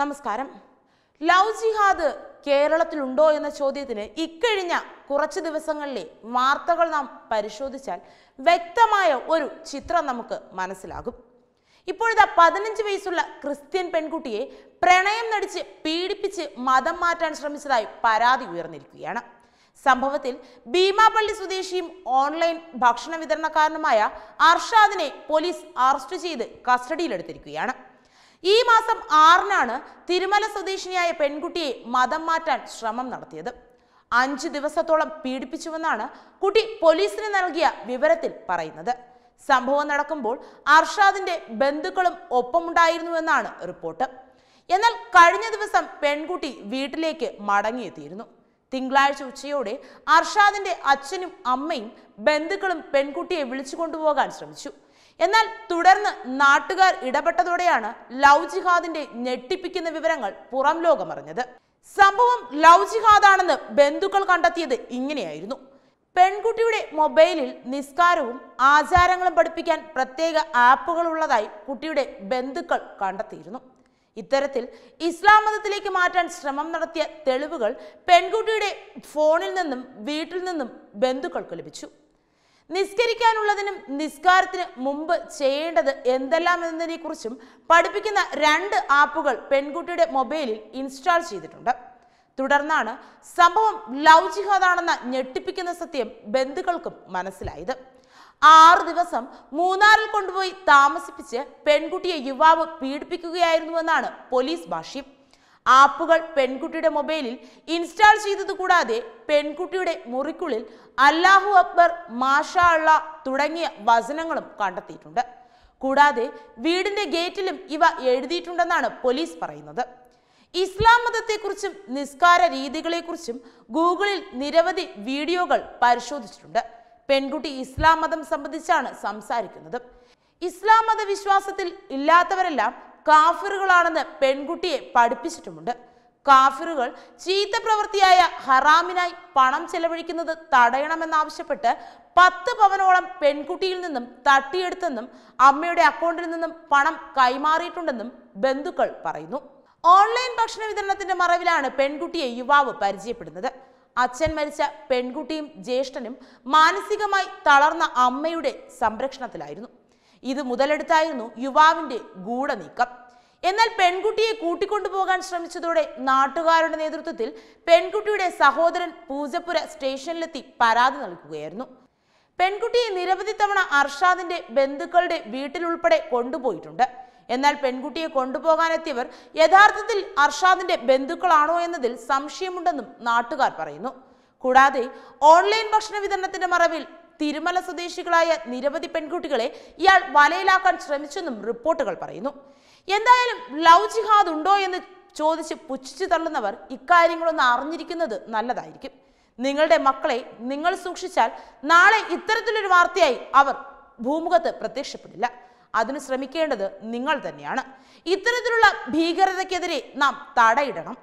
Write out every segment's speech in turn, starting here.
നമസ്കാരം ലവ് ജിഹാദ് കേരളത്തിലുണ്ടോ എന്ന ചോദ്യത്തിന് ഇക്കഴിഞ്ഞ കുറച്ച് ദിവസങ്ങളിലെ വാർത്തകൾ നാം പരിശോധിച്ചാൽ വ്യക്തമായ ഒരു ചിത്രം നമുക്ക് മനസ്സിലാകും ഇപ്പോഴത്തെ പതിനഞ്ച് വയസ്സുള്ള ക്രിസ്ത്യൻ പെൺകുട്ടിയെ പ്രണയം നടിച്ച് പീഡിപ്പിച്ച് മതം മാറ്റാൻ ശ്രമിച്ചതായി പരാതി ഉയർന്നിരിക്കുകയാണ് സംഭവത്തിൽ ഭീമാപള്ളി സ്വദേശിയും ഓൺലൈൻ ഭക്ഷണ വിതരണക്കാരനുമായ അർഷാദിനെ പോലീസ് അറസ്റ്റ് ചെയ്ത് കസ്റ്റഡിയിലെടുത്തിരിക്കുകയാണ് ഈ മാസം ആറിനാണ് തിരുമല സ്വദേശിനിയായ പെൺകുട്ടിയെ മതം മാറ്റാൻ ശ്രമം നടത്തിയത് അഞ്ച് ദിവസത്തോളം പീഡിപ്പിച്ചുവെന്നാണ് കുട്ടി പോലീസിന് നൽകിയ വിവരത്തിൽ പറയുന്നത് സംഭവം നടക്കുമ്പോൾ അർഷാദിന്റെ ബന്ധുക്കളും ഒപ്പമുണ്ടായിരുന്നുവെന്നാണ് റിപ്പോർട്ട് എന്നാൽ കഴിഞ്ഞ ദിവസം പെൺകുട്ടി വീട്ടിലേക്ക് മടങ്ങിയെത്തിയിരുന്നു തിങ്കളാഴ്ച ഉച്ചയോടെ അർഷാദിന്റെ അച്ഛനും അമ്മയും ബന്ധുക്കളും പെൺകുട്ടിയെ വിളിച്ചു കൊണ്ടുപോകാൻ ശ്രമിച്ചു എന്നാൽ തുടർന്ന് നാട്ടുകാർ ഇടപെട്ടതോടെയാണ് ലവ് ജിഹാദിന്റെ ഞെട്ടിപ്പിക്കുന്ന വിവരങ്ങൾ പുറം ലോകമറിഞ്ഞത് സംഭവം ലവ് ജിഹാദാണെന്ന് ബന്ധുക്കൾ കണ്ടെത്തിയത് ഇങ്ങനെയായിരുന്നു പെൺകുട്ടിയുടെ മൊബൈലിൽ നിസ്കാരവും ആചാരങ്ങളും പഠിപ്പിക്കാൻ പ്രത്യേക ആപ്പുകൾ ഉള്ളതായി കുട്ടിയുടെ ബന്ധുക്കൾ കണ്ടെത്തിയിരുന്നു ഇത്തരത്തിൽ ഇസ്ലാം മതത്തിലേക്ക് മാറ്റാൻ ശ്രമം നടത്തിയ തെളിവുകൾ പെൺകുട്ടിയുടെ ഫോണിൽ നിന്നും വീട്ടിൽ നിന്നും ബന്ധുക്കൾക്ക് ലഭിച്ചു നിസ്കരിക്കാനുള്ളതിനും നിസ്കാരത്തിന് മുമ്പ് ചെയ്യേണ്ടത് എന്തെല്ലാം എന്നതിനെക്കുറിച്ചും പഠിപ്പിക്കുന്ന രണ്ട് ആപ്പുകൾ പെൺകുട്ടിയുടെ മൊബൈലിൽ ഇൻസ്റ്റാൾ ചെയ്തിട്ടുണ്ട് തുടർന്നാണ് സംഭവം ലവ് ജിഹാദാണെന്ന ഞെട്ടിപ്പിക്കുന്ന സത്യം ബന്ധുക്കൾക്കും മനസ്സിലായത് ആറ് ദിവസം മൂന്നാറിൽ കൊണ്ടുപോയി താമസിപ്പിച്ച് പെൺകുട്ടിയെ യുവാവ് പീഡിപ്പിക്കുകയായിരുന്നുവെന്നാണ് പോലീസ് ഭാഷ്യം ആപ്പുകൾ പെൺകുട്ടിയുടെ മൊബൈലിൽ ഇൻസ്റ്റാൾ ചെയ്തത് കൂടാതെ പെൺകുട്ടിയുടെ മുറിക്കുള്ളിൽ അല്ലാഹു അക്ബർ മാഷ അള്ള തുടങ്ങിയ വചനങ്ങളും കണ്ടെത്തിയിട്ടുണ്ട് കൂടാതെ വീടിന്റെ ഗേറ്റിലും ഇവ എഴുതിയിട്ടുണ്ടെന്നാണ് പോലീസ് പറയുന്നത് ഇസ്ലാം മതത്തെക്കുറിച്ചും നിസ്കാര രീതികളെക്കുറിച്ചും ഗൂഗിളിൽ നിരവധി വീഡിയോകൾ പരിശോധിച്ചിട്ടുണ്ട് പെൺകുട്ടി ഇസ്ലാം മതം സംബന്ധിച്ചാണ് സംസാരിക്കുന്നത് ഇസ്ലാം മതവിശ്വാസത്തിൽ ഇല്ലാത്തവരെല്ലാം കാഫിറുകളാണെന്ന് പെൺകുട്ടിയെ പഠിപ്പിച്ചിട്ടുമുണ്ട് കാഫിറുകൾ ചീത്ത പ്രവൃത്തിയായ ഹറാമിനായി പണം ചെലവഴിക്കുന്നത് തടയണമെന്നാവശ്യപ്പെട്ട് പത്ത് പവനോളം പെൺകുട്ടിയിൽ നിന്നും തട്ടിയെടുത്തെന്നും അമ്മയുടെ അക്കൗണ്ടിൽ നിന്നും പണം കൈമാറിയിട്ടുണ്ടെന്നും ബന്ധുക്കൾ പറയുന്നു ഓൺലൈൻ ഭക്ഷണ വിതരണത്തിന്റെ മറവിലാണ് പെൺകുട്ടിയെ യുവാവ് പരിചയപ്പെടുന്നത് അച്ഛൻ മരിച്ച പെൺകുട്ടിയും ജ്യേഷ്ഠനും മാനസികമായി തളർന്ന അമ്മയുടെ സംരക്ഷണത്തിലായിരുന്നു ഇത് മുതലെടുത്തായിരുന്നു യുവാവിന്റെ ഗൂഢനീക്കം എന്നാൽ പെൺകുട്ടിയെ കൂട്ടിക്കൊണ്ടുപോകാൻ ശ്രമിച്ചതോടെ നാട്ടുകാരുടെ നേതൃത്വത്തിൽ പെൺകുട്ടിയുടെ സഹോദരൻ പൂജപ്പുര സ്റ്റേഷനിലെത്തി പരാതി നൽകുകയായിരുന്നു പെൺകുട്ടിയെ നിരവധി തവണ അർഷാദിന്റെ ബന്ധുക്കളുടെ വീട്ടിലുൾപ്പെടെ കൊണ്ടുപോയിട്ടുണ്ട് എന്നാൽ പെൺകുട്ടിയെ കൊണ്ടുപോകാനെത്തിയവർ യഥാർത്ഥത്തിൽ അർഷാദിന്റെ ബന്ധുക്കളാണോ എന്നതിൽ സംശയമുണ്ടെന്നും നാട്ടുകാർ പറയുന്നു കൂടാതെ ഓൺലൈൻ ഭക്ഷണ വിതരണത്തിന്റെ മറവിൽ തിരുമല സ്വദേശികളായ നിരവധി പെൺകുട്ടികളെ ഇയാൾ വലയിലാക്കാൻ ശ്രമിച്ചെന്നും റിപ്പോർട്ടുകൾ പറയുന്നു എന്തായാലും ലവ് ജിഹാദ് ഉണ്ടോ എന്ന് ചോദിച്ച് പുച്ഛിച്ചു തള്ളുന്നവർ ഇക്കാര്യങ്ങളൊന്ന് അറിഞ്ഞിരിക്കുന്നത് നല്ലതായിരിക്കും നിങ്ങളുടെ മക്കളെ നിങ്ങൾ സൂക്ഷിച്ചാൽ നാളെ ഇത്തരത്തിലൊരു വാർത്തയായി അവർ ഭൂമുഖത്ത് പ്രത്യക്ഷപ്പെടില്ല അതിന് ശ്രമിക്കേണ്ടത് നിങ്ങൾ തന്നെയാണ് ഇത്തരത്തിലുള്ള ഭീകരതയ്ക്കെതിരെ നാം തടയിടണം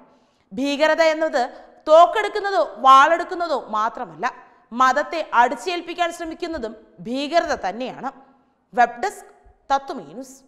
ഭീകരത എന്നത് തോക്കെടുക്കുന്നതോ വാളെടുക്കുന്നതോ മാത്രമല്ല മതത്തെ അടിച്ചേൽപ്പിക്കാൻ ശ്രമിക്കുന്നതും ഭീകരത തന്നെയാണ് വെബ് ഡെസ്ക് തത്വമീനുസ്